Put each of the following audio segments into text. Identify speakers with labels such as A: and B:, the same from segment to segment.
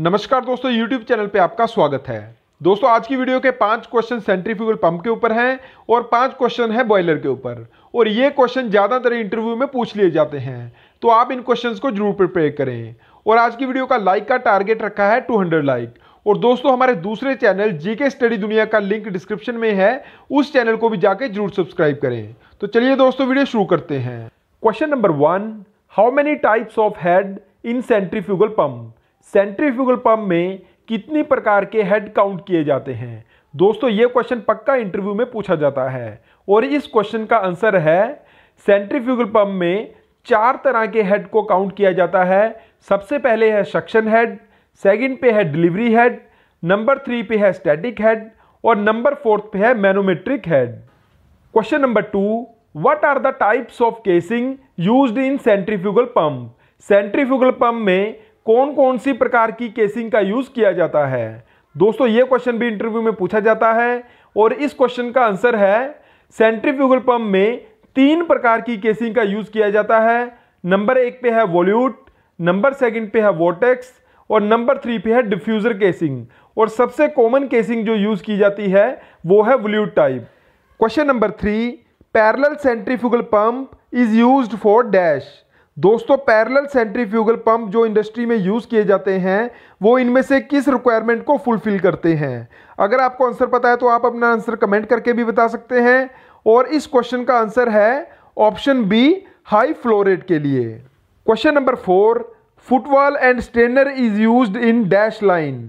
A: नमस्कार दोस्तों YouTube channel पे आपका स्वागत है दोस्तों आज की वीडियो के पांच क्वेश्चन सेंट्रीफ्यूगल पंप के ऊपर हैं और पांच क्वेश्चन है बॉयलर के ऊपर और ये क्वेश्चन ज़्यादातर इंटरव्यू में पूछ लिए जाते हैं तो आप इन क्वेश्चन को जरूर प्रिपेयर करें और आज की वीडियो का लाइक का टारगेट रखा है टू लाइक और दोस्तों हमारे दूसरे चैनल जीके स्टडी दुनिया का लिंक डिस्क्रिप्शन में है उस चैनल को भी जाके जरूर सब्सक्राइब करें तो चलिए दोस्तों वीडियो शुरू करते हैं question number one how many types of head in centrifugal pump centrifugal pump में कितनी प्रकार के हेड काउंट किए जाते हैं दोस्तों ये क्वेश्चन पक्का इंटरव्यू में पूछा जाता है और इस क्वेश्चन का आंसर है सेंट्रीफ्यूगल पंप में चार तरह के हेड को काउंट किया जाता है सबसे पहले है सक्शन हेड सेकंड पे है डिलीवरी हेड नंबर थ्री पे है स्टैटिक हेड और नंबर फोर्थ पे है manometric head question number two what are the types of casing used in centrifugal pump centrifugal pump में कौन कौन सी प्रकार की केसिंग का यूज़ किया जाता है दोस्तों ये क्वेश्चन भी इंटरव्यू में पूछा जाता है और इस क्वेश्चन का आंसर है सेंट्रीफ्यूगल पंप में तीन प्रकार की केसिंग का यूज़ किया जाता है नंबर एक पे है वॉल्यूट नंबर सेकंड पे है वोटेक्स और नंबर थ्री पे है डिफ्यूज़र केसिंग और सबसे कॉमन केसिंग जो यूज़ की जाती है वो है volute type question number three parallel centrifugal pump is use for dash दोस्तों पैरेलल सेंट्रीफ्यूगल पंप जो इंडस्ट्री में यूज़ किए जाते हैं वो इनमें से किस रिक्वायरमेंट को फुलफ़िल करते हैं अगर आपको आंसर पता है तो आप अपना आंसर कमेंट करके भी बता सकते हैं और इस क्वेश्चन का आंसर है ऑप्शन बी हाई फ्लोरेट के लिए question number four foot valve and strainer is use in dash line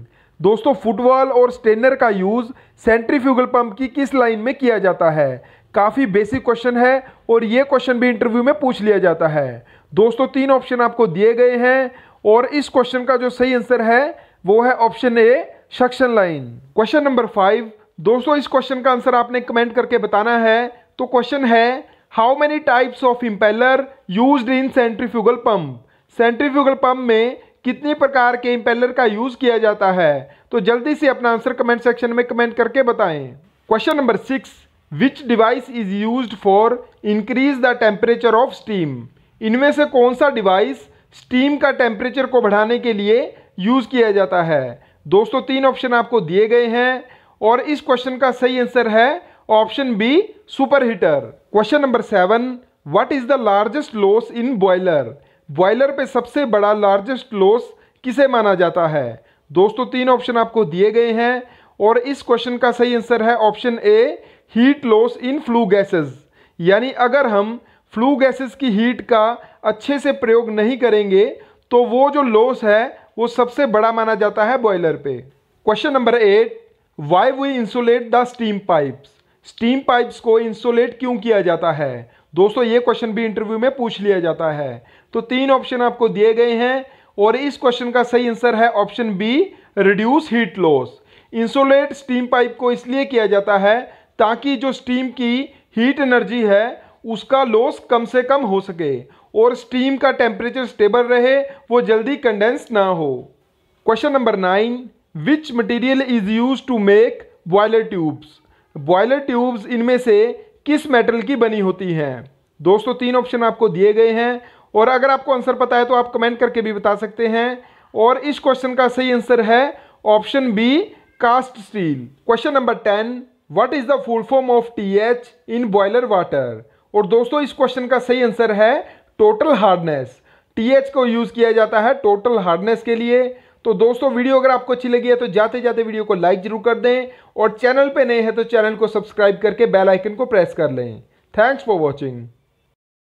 A: दोस्तों फुटवॉल और स्टेनर का यूज़ सेंट्रीफ्यूगल पंप की किस लाइन में किया जाता है काफ़ी बेसिक क्वेश्चन है और ये क्वेश्चन भी इंटरव्यू में पूछ लिया जाता है दोस्तों तीन ऑप्शन आपको दिए गए हैं और इस क्वेश्चन का जो सही आंसर है वो है option A suction line question number five दोस्तों इस क्वेश्चन का आंसर आपने कमेंट करके बताना है तो क्वेश्चन है how many types of impeller use in centrifugal pump centrifugal pump में कितने प्रकार के इम्पेलर का यूज किया जाता है तो जल्दी से अपना आंसर कमेंट सेक्शन में कमेंट करके बताएं question number six which device is use for increase the temperature of steam इनमें से कौन सा डिवाइस स्टीम का टेम्परेचर को बढ़ाने के लिए यूज़ किया जाता है दोस्तों तीन ऑप्शन आपको दिए गए हैं और इस क्वेश्चन का सही आंसर है option B super heater question number seven what is the largest loss in boiler boiler पे सबसे बड़ा लार्जेस्ट लॉस किसे माना जाता है दोस्तों तीन ऑप्शन आपको दिए गए हैं और इस क्वेश्चन का सही आंसर है option A heat loss in flue gases यानी अगर हम फ्लू गैसेस की हीट का अच्छे से प्रयोग नहीं करेंगे तो वो जो लॉस है वो सबसे बड़ा माना जाता है बॉयलर पे question number eight why we insulate the steam pipes steam pipes को इंसुलेट क्यों किया जाता है दोस्तों ये क्वेश्चन भी इंटरव्यू में पूछ लिया जाता है तो तीन ऑप्शन आपको दिए गए हैं और इस क्वेश्चन का सही आंसर है option B reduce heat loss insulate steam pipe को इसलिए किया जाता है ताकि जो स्टीम की हीट एनर्जी है उसका लॉस कम से कम हो सके और स्टीम का टेम्परेचर स्टेबल रहे वो जल्दी कंडेंस ना हो question number nine which material is use to make boiler tubes boiler tubes इनमें से किस मेटल की बनी होती हैं दोस्तों तीन ऑप्शन आपको दिए गए हैं और अगर आपको आंसर पता है तो आप कमेंट करके भी बता सकते हैं और इस क्वेश्चन का सही आंसर है option B cast steel question number ten what is the full form of T H in boiler water और दोस्तों इस क्वेश्चन का सही आंसर है टोटल हार्डनेस टीएच को यूज़ किया जाता है टोटल हार्डनेस के लिए तो दोस्तों वीडियो अगर आपको अच्छी लगी है तो जाते जाते वीडियो को लाइक जरूर कर दें और चैनल पे नए हैं तो चैनल को सब्सक्राइब करके बेल आइकन को प्रेस कर लें थैंक्स फॉर वॉचिंग